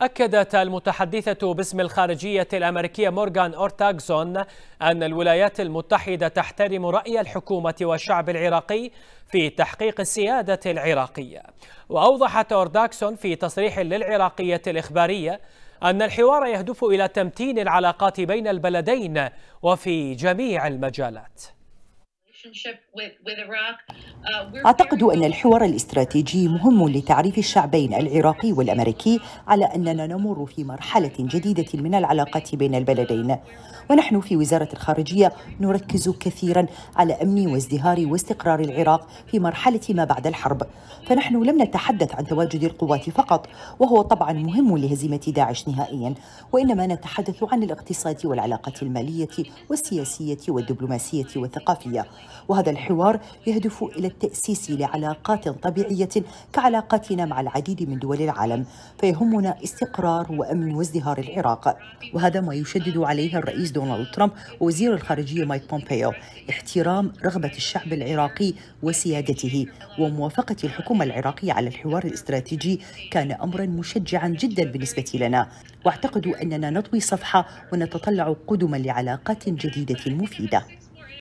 أكدت المتحدثة باسم الخارجية الأمريكية مورغان أورتاغسون أن الولايات المتحدة تحترم رأي الحكومة والشعب العراقي في تحقيق السيادة العراقية وأوضحت أورتاغسون في تصريح للعراقية الإخبارية أن الحوار يهدف إلى تمتين العلاقات بين البلدين وفي جميع المجالات أعتقد أن الحوار الاستراتيجي مهم لتعريف الشعبين العراقي والأمريكي على أننا نمر في مرحلة جديدة من العلاقات بين البلدين ونحن في وزارة الخارجية نركز كثيرا على أمن وازدهار واستقرار العراق في مرحلة ما بعد الحرب فنحن لم نتحدث عن تواجد القوات فقط وهو طبعا مهم لهزيمة داعش نهائيا وإنما نتحدث عن الاقتصاد والعلاقات المالية والسياسية والدبلوماسية والثقافية وهذا الحوار يهدف إلى التأسيس لعلاقات طبيعية كعلاقاتنا مع العديد من دول العالم فيهمنا استقرار وأمن وازدهار العراق وهذا ما يشدد عليه الرئيس دونالد ترامب ووزير الخارجية مايك بومبيو احترام رغبة الشعب العراقي وسيادته وموافقة الحكومة العراقية على الحوار الاستراتيجي كان أمرا مشجعا جدا بالنسبة لنا واعتقد أننا نطوي صفحة ونتطلع قدما لعلاقات جديدة مفيدة